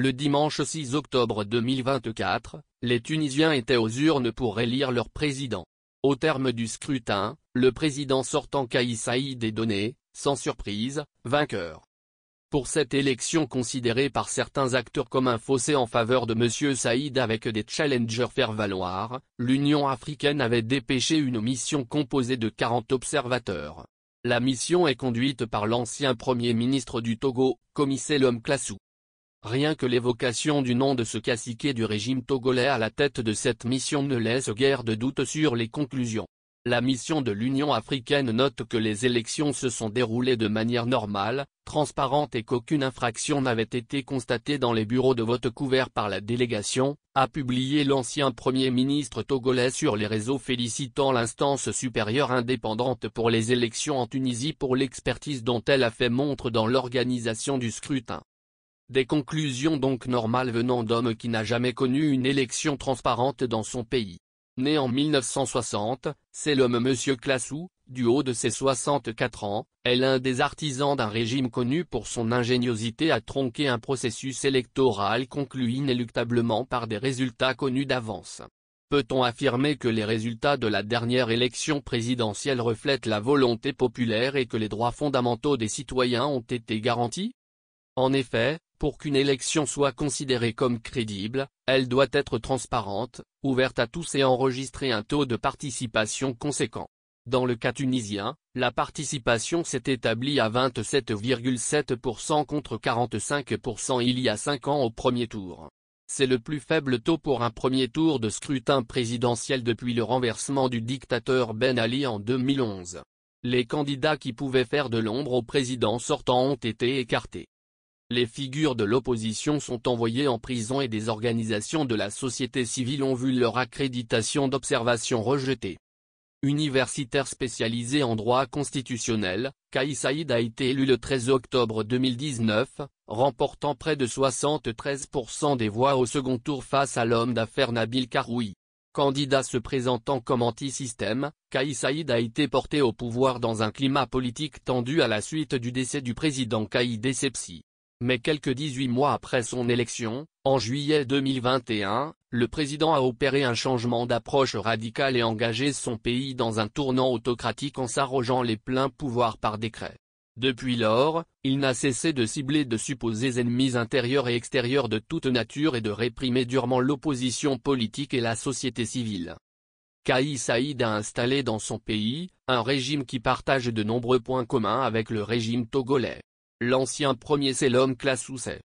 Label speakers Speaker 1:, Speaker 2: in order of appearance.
Speaker 1: Le dimanche 6 octobre 2024, les Tunisiens étaient aux urnes pour élire leur président. Au terme du scrutin, le président sortant Kaï Saïd est donné, sans surprise, vainqueur. Pour cette élection considérée par certains acteurs comme un fossé en faveur de M. Saïd avec des challengers faire-valoir, l'Union africaine avait dépêché une mission composée de 40 observateurs. La mission est conduite par l'ancien premier ministre du Togo, Commissaire Lom Klassou. Rien que l'évocation du nom de ce cacique du régime togolais à la tête de cette mission ne laisse guère de doute sur les conclusions. La mission de l'Union africaine note que les élections se sont déroulées de manière normale, transparente et qu'aucune infraction n'avait été constatée dans les bureaux de vote couverts par la délégation, a publié l'ancien Premier ministre togolais sur les réseaux félicitant l'instance supérieure indépendante pour les élections en Tunisie pour l'expertise dont elle a fait montre dans l'organisation du scrutin. Des conclusions donc normales venant d'hommes qui n'a jamais connu une élection transparente dans son pays. Né en 1960, c'est l'homme M. Classou, du haut de ses 64 ans, est l'un des artisans d'un régime connu pour son ingéniosité à tronquer un processus électoral conclu inéluctablement par des résultats connus d'avance. Peut-on affirmer que les résultats de la dernière élection présidentielle reflètent la volonté populaire et que les droits fondamentaux des citoyens ont été garantis En effet, pour qu'une élection soit considérée comme crédible, elle doit être transparente, ouverte à tous et enregistrer un taux de participation conséquent. Dans le cas tunisien, la participation s'est établie à 27,7% contre 45% il y a 5 ans au premier tour. C'est le plus faible taux pour un premier tour de scrutin présidentiel depuis le renversement du dictateur Ben Ali en 2011. Les candidats qui pouvaient faire de l'ombre au président sortant ont été écartés. Les figures de l'opposition sont envoyées en prison et des organisations de la société civile ont vu leur accréditation d'observation rejetée. Universitaire spécialisé en droit constitutionnel, Kai Saïd a été élu le 13 octobre 2019, remportant près de 73% des voix au second tour face à l'homme d'affaires Nabil Karoui. Candidat se présentant comme anti-système, Kai Saïd a été porté au pouvoir dans un climat politique tendu à la suite du décès du président Kai Sepsi. Mais quelques 18 mois après son élection, en juillet 2021, le président a opéré un changement d'approche radical et engagé son pays dans un tournant autocratique en s'arrogeant les pleins pouvoirs par décret. Depuis lors, il n'a cessé de cibler de supposés ennemis intérieurs et extérieurs de toute nature et de réprimer durement l'opposition politique et la société civile. Kaï Saïd a installé dans son pays, un régime qui partage de nombreux points communs avec le régime togolais. L'ancien premier c'est l'homme classe où c'est